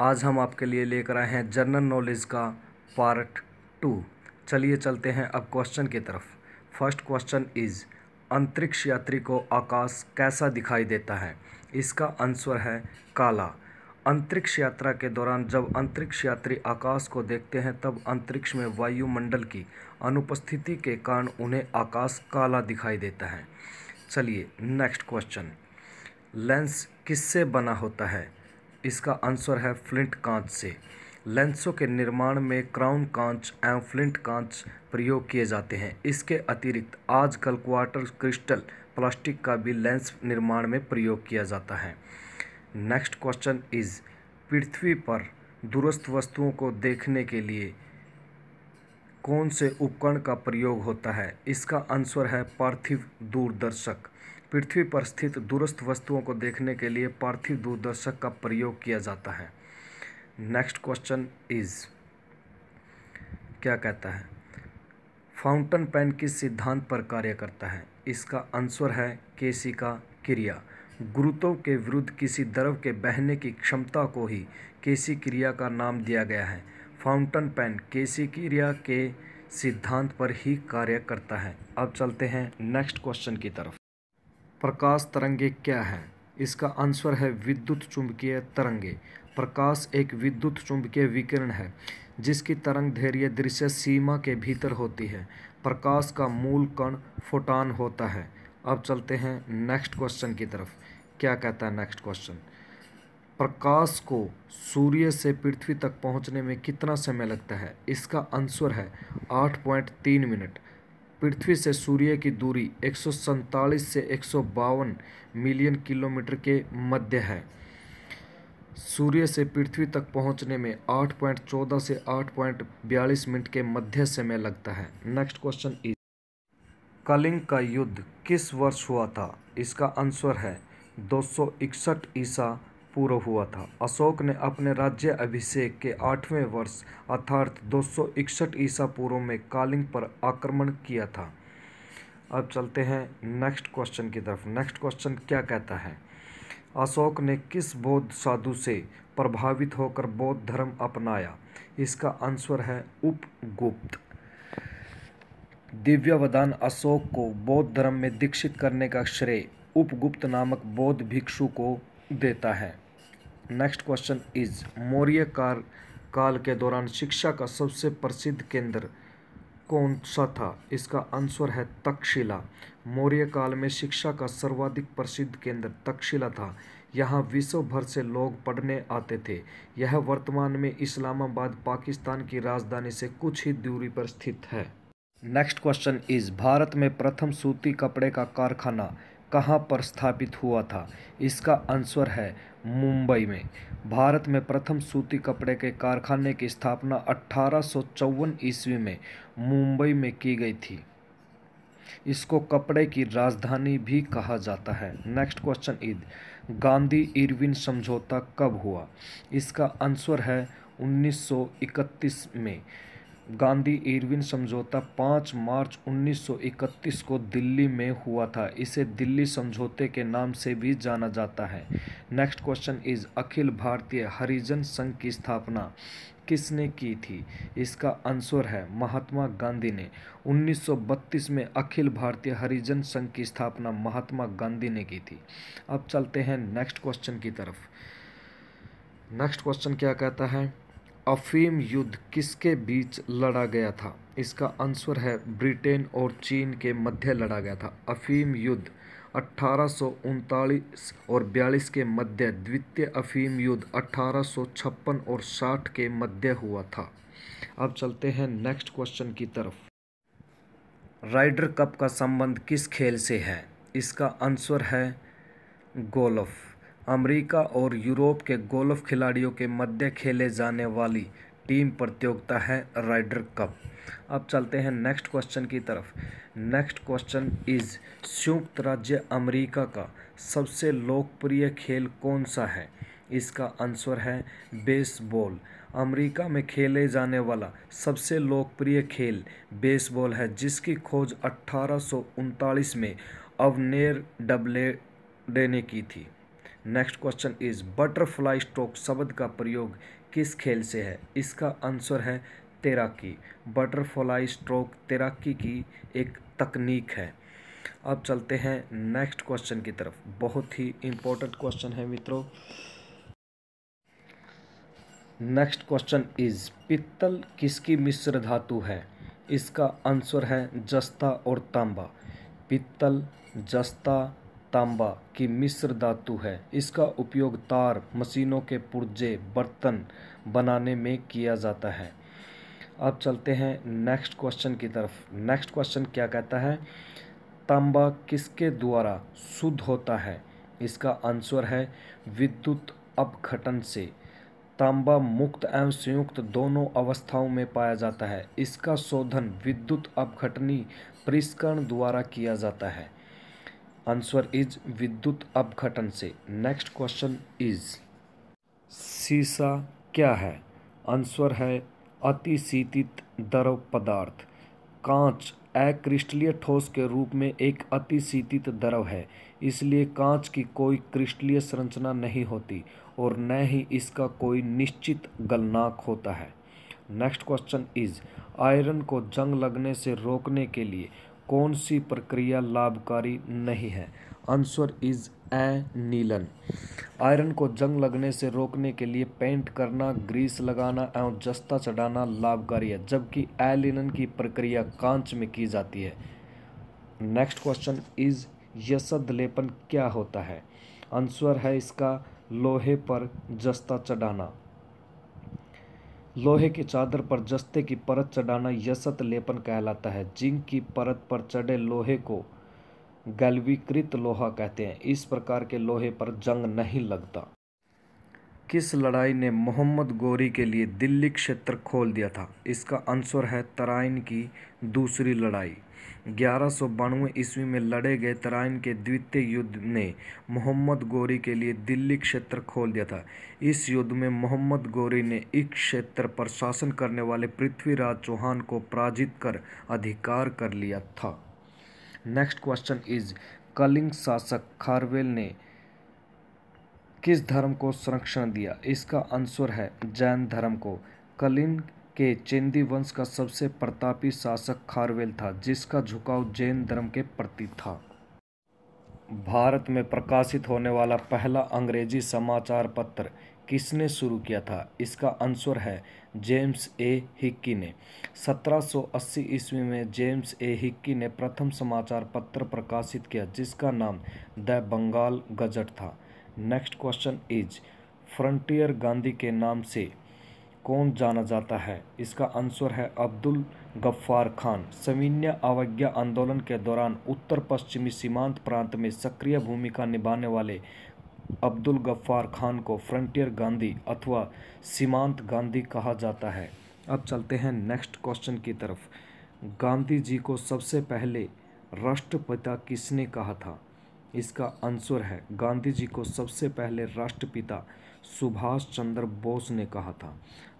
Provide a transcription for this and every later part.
आज हम आपके लिए लेकर आए हैं जनरल नॉलेज का पार्ट टू चलिए चलते हैं अब क्वेश्चन की तरफ फर्स्ट क्वेश्चन इज अंतरिक्ष यात्री को आकाश कैसा दिखाई देता है इसका आंसर है काला अंतरिक्ष यात्रा के दौरान जब अंतरिक्ष यात्री आकाश को देखते हैं तब अंतरिक्ष में वायुमंडल की अनुपस्थिति के कारण उन्हें आकाश काला दिखाई देता है चलिए नेक्स्ट क्वेश्चन लेंस किससे बना होता है इसका आंसर है फ्लिंट कांच से लेंसों के निर्माण में क्राउन कांच एवं फ्लिंट कांच प्रयोग किए जाते हैं इसके अतिरिक्त आजकल क्वार्टर क्रिस्टल प्लास्टिक का भी लेंस निर्माण में प्रयोग किया जाता है नेक्स्ट क्वेश्चन इज पृथ्वी पर दुरुस्त वस्तुओं को देखने के लिए कौन से उपकरण का प्रयोग होता है इसका आंसर है पार्थिव दूरदर्शक पृथ्वी पर स्थित दूरस्थ वस्तुओं को देखने के लिए पार्थिव दूरदर्शक का प्रयोग किया जाता है नेक्स्ट क्वेश्चन इज क्या कहता है फाउंटन पेन किस सिद्धांत पर कार्य करता है इसका आंसर है केसी का क्रिया गुरुत्व के विरुद्ध किसी द्रव के बहने की क्षमता को ही केसी क्रिया का नाम दिया गया है फाउंटन पेन केसी क्रिया के सिद्धांत पर ही कार्य करता है अब चलते हैं नेक्स्ट क्वेश्चन की तरफ प्रकाश तरंगे क्या हैं इसका आंसर है विद्युत चुंबकीय तरंगे प्रकाश एक विद्युत चुंबकीय विकिरण है जिसकी तरंग धैर्य दृश्य सीमा के भीतर होती है प्रकाश का मूल कण फोटान होता है अब चलते हैं नेक्स्ट क्वेश्चन की तरफ क्या कहता है नेक्स्ट क्वेश्चन प्रकाश को सूर्य से पृथ्वी तक पहुंचने में कितना समय लगता है इसका आंसर है आठ पॉइंट तीन मिनट पृथ्वी से सूर्य की दूरी एक से एक मिलियन किलोमीटर के मध्य है सूर्य से पृथ्वी तक पहुंचने में 8.14 से 8.42 मिनट के मध्य समय लगता है नेक्स्ट क्वेश्चन इज कलिंग का युद्ध किस वर्ष हुआ था इसका आंसर है दो ईसा पूर्व हुआ था अशोक ने अपने राज्य अभिषेक के आठवें वर्ष अर्थात दो सौ ईसा पूर्व में कालिंग पर आक्रमण किया था अब चलते हैं नेक्स्ट क्वेश्चन की तरफ नेक्स्ट क्वेश्चन क्या कहता है अशोक ने किस बौद्ध साधु से प्रभावित होकर बौद्ध धर्म अपनाया इसका आंसर है उपगुप्त दिव्यावदान अशोक को बौद्ध धर्म में दीक्षित करने का श्रेय उपगुप्त नामक बौद्ध भिक्षु को देता है नेक्स्ट क्वेश्चन इज मौर्य कार काल के दौरान शिक्षा का सबसे प्रसिद्ध केंद्र कौन सा था इसका आंसर है तक्षशिला मौर्य काल में शिक्षा का सर्वाधिक प्रसिद्ध केंद्र तक्षशिला था यहाँ विश्व भर से लोग पढ़ने आते थे यह वर्तमान में इस्लामाबाद पाकिस्तान की राजधानी से कुछ ही दूरी पर स्थित है नेक्स्ट क्वेश्चन इज भारत में प्रथम सूती कपड़े का कारखाना कहाँ पर स्थापित हुआ था इसका आंसर है मुंबई में भारत में प्रथम सूती कपड़े के कारखाने की स्थापना अठारह ईस्वी में मुंबई में की गई थी इसको कपड़े की राजधानी भी कहा जाता है नेक्स्ट क्वेश्चन ईद गांधी इरविन समझौता कब हुआ इसका आंसर है 1931 में गांधी इरविन समझौता पाँच मार्च 1931 को दिल्ली में हुआ था इसे दिल्ली समझौते के नाम से भी जाना जाता है नेक्स्ट क्वेश्चन इज अखिल भारतीय हरिजन संघ की स्थापना किसने की थी इसका आंसर है महात्मा गांधी ने 1932 में अखिल भारतीय हरिजन संघ की स्थापना महात्मा गांधी ने की थी अब चलते हैं नेक्स्ट क्वेश्चन की तरफ नेक्स्ट क्वेश्चन क्या कहता है अफीम युद्ध किसके बीच लड़ा गया था इसका आंसर है ब्रिटेन और चीन के मध्य लड़ा गया था अफीम युद्ध अट्ठारह और बयालीस के मध्य द्वितीय अफीम युद्ध अठारह और 60 के मध्य हुआ था अब चलते हैं नेक्स्ट क्वेश्चन की तरफ राइडर कप का संबंध किस खेल से है इसका आंसर है गोल्फ अमेरिका और यूरोप के गोल्फ खिलाड़ियों के मध्य खेले जाने वाली टीम प्रतियोगिता है राइडर कप अब चलते हैं नेक्स्ट क्वेश्चन की तरफ नेक्स्ट क्वेश्चन इज संयुक्त राज्य अमेरिका का सबसे लोकप्रिय खेल कौन सा है इसका आंसर है बेसबॉल अमेरिका में खेले जाने वाला सबसे लोकप्रिय खेल बेसबॉल है जिसकी खोज अट्ठारह में अवनेर डबले डेने की थी next question is butterfly stroke शब्द का प्रयोग किस खेल से है इसका आंसर है तैराकी बटरफ्लाई स्ट्रोक तैराकी की एक तकनीक है अब चलते हैं नेक्स्ट क्वेश्चन की तरफ बहुत ही इंपॉर्टेंट क्वेश्चन है मित्रों नेक्स्ट क्वेश्चन इज पित्तल किसकी मिश्र धातु है इसका आंसर है जस्ता और तांबा पित्तल जस्ता तांबा की मिश्र धातु है इसका उपयोग तार मशीनों के पुर्जे बर्तन बनाने में किया जाता है अब चलते हैं नेक्स्ट क्वेश्चन की तरफ नेक्स्ट क्वेश्चन क्या कहता है तांबा किसके द्वारा शुद्ध होता है इसका आंसर है विद्युत अपघटन से तांबा मुक्त एवं संयुक्त दोनों अवस्थाओं में पाया जाता है इसका शोधन विद्युत अपघटनी परिष्करण द्वारा किया जाता है आंसर इज विद्युत अपघटन से नेक्स्ट क्वेश्चन इज सीसा क्या है आंसर है अतिशीतित द्रव पदार्थ कांच अक्रिस्टलीय ठोस के रूप में एक अतिशीतित द्रव है इसलिए कांच की कोई क्रिस्टलीय संरचना नहीं होती और न ही इसका कोई निश्चित गलनाक होता है नेक्स्ट क्वेश्चन इज आयरन को जंग लगने से रोकने के लिए कौन सी प्रक्रिया लाभकारी नहीं है आंसर इज ए नीलन आयरन को जंग लगने से रोकने के लिए पेंट करना ग्रीस लगाना एवं जस्ता चढ़ाना लाभकारी है जबकि एलिनन की प्रक्रिया कांच में की जाती है नेक्स्ट क्वेश्चन इज यशद लेपन क्या होता है आंसर है इसका लोहे पर जस्ता चढ़ाना लोहे की चादर पर जस्ते की परत चढ़ाना यशत लेपन कहलाता है जिंक की परत पर चढ़े लोहे को गलवीकृत लोहा कहते हैं इस प्रकार के लोहे पर जंग नहीं लगता किस लड़ाई ने मोहम्मद गौरी के लिए दिल्ली क्षेत्र खोल दिया था इसका आंसर है तराइन की दूसरी लड़ाई ग्यारह सौ बानवे ईस्वी में लड़े गए तराइन के द्वितीय युद्ध ने मोहम्मद गौरी के लिए दिल्ली क्षेत्र खोल दिया था इस युद्ध में मोहम्मद गौरी ने इस क्षेत्र पर शासन करने वाले पृथ्वीराज चौहान को पराजित कर अधिकार कर लिया था नेक्स्ट क्वेश्चन इज कलिंग शासक खारवेल ने किस धर्म को संरक्षण दिया इसका आंसर है जैन धर्म को कलिन के चेंदी वंश का सबसे प्रतापी शासक खारवेल था जिसका झुकाव जैन धर्म के प्रति था भारत में प्रकाशित होने वाला पहला अंग्रेजी समाचार पत्र किसने शुरू किया था इसका आंसर है जेम्स ए हिक्की ने 1780 ईस्वी में जेम्स ए हिक्की ने प्रथम समाचार पत्र प्रकाशित किया जिसका नाम द बंगाल गजट था next question is frontier Gandhi के नाम से कौन जाना जाता है इसका आंसर है अब्दुल गफ्फार खान सविन्य अवज्ञा आंदोलन के दौरान उत्तर पश्चिमी सीमांत प्रांत में सक्रिय भूमिका निभाने वाले अब्दुल गफ्फार खान को फ्रंटियर गांधी अथवा सीमांत गांधी कहा जाता है अब चलते हैं नेक्स्ट क्वेश्चन की तरफ गांधी जी को सबसे पहले राष्ट्रपिता किसने कहा था इसका आंसर है गांधी जी को सबसे पहले राष्ट्रपिता सुभाष चंद्र बोस ने कहा था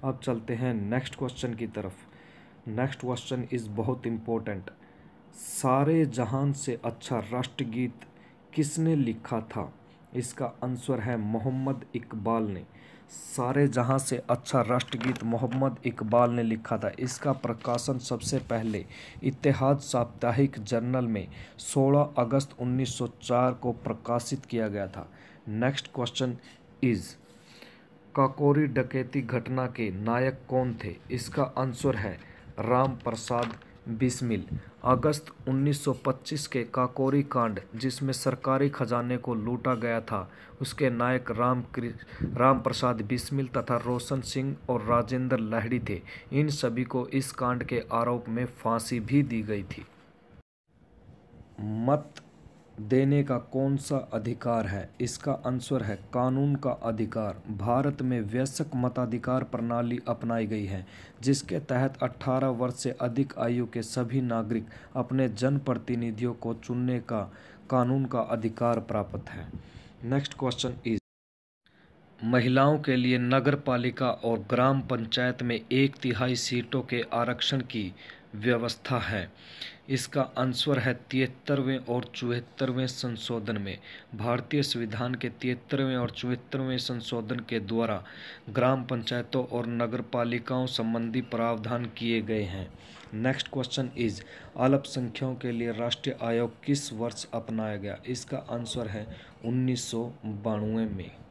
अब चलते हैं नेक्स्ट क्वेश्चन की तरफ नेक्स्ट क्वेश्चन इज़ बहुत इम्पोर्टेंट सारे जहान से अच्छा राष्ट्रगीत किसने लिखा था इसका आंसर है मोहम्मद इकबाल ने सारे जहां से अच्छा राष्ट्रगीत मोहम्मद इकबाल ने लिखा था इसका प्रकाशन सबसे पहले इतिहाद साप्ताहिक जर्नल में 16 अगस्त 1904 को प्रकाशित किया गया था नेक्स्ट क्वेश्चन इज काकोरी डकैती घटना के नायक कौन थे इसका आंसर है राम प्रसाद बिस्मिल अगस्त 1925 के काकोरी कांड जिसमें सरकारी खजाने को लूटा गया था उसके नायक राम राम प्रसाद बिस्मिल तथा रोशन सिंह और राजेंद्र लहड़ी थे इन सभी को इस कांड के आरोप में फांसी भी दी गई थी मत देने का कौन सा अधिकार है इसका आंसर है कानून का अधिकार भारत में वयस्क मताधिकार प्रणाली अपनाई गई है जिसके तहत 18 वर्ष से अधिक आयु के सभी नागरिक अपने जनप्रतिनिधियों को चुनने का कानून का अधिकार प्राप्त है नेक्स्ट क्वेश्चन इज महिलाओं के लिए नगर पालिका और ग्राम पंचायत में एक तिहाई सीटों के आरक्षण की व्यवस्था है इसका आंसर है तिहत्तरवें और चौहत्तरवें संशोधन में भारतीय संविधान के तिहत्तरवें और चौहत्तरवें संशोधन के द्वारा ग्राम पंचायतों और नगर पालिकाओं संबंधी प्रावधान किए गए हैं नेक्स्ट क्वेश्चन इज अल्पसंख्यकों के लिए राष्ट्रीय आयोग किस वर्ष अपनाया गया इसका आंसर है उन्नीस में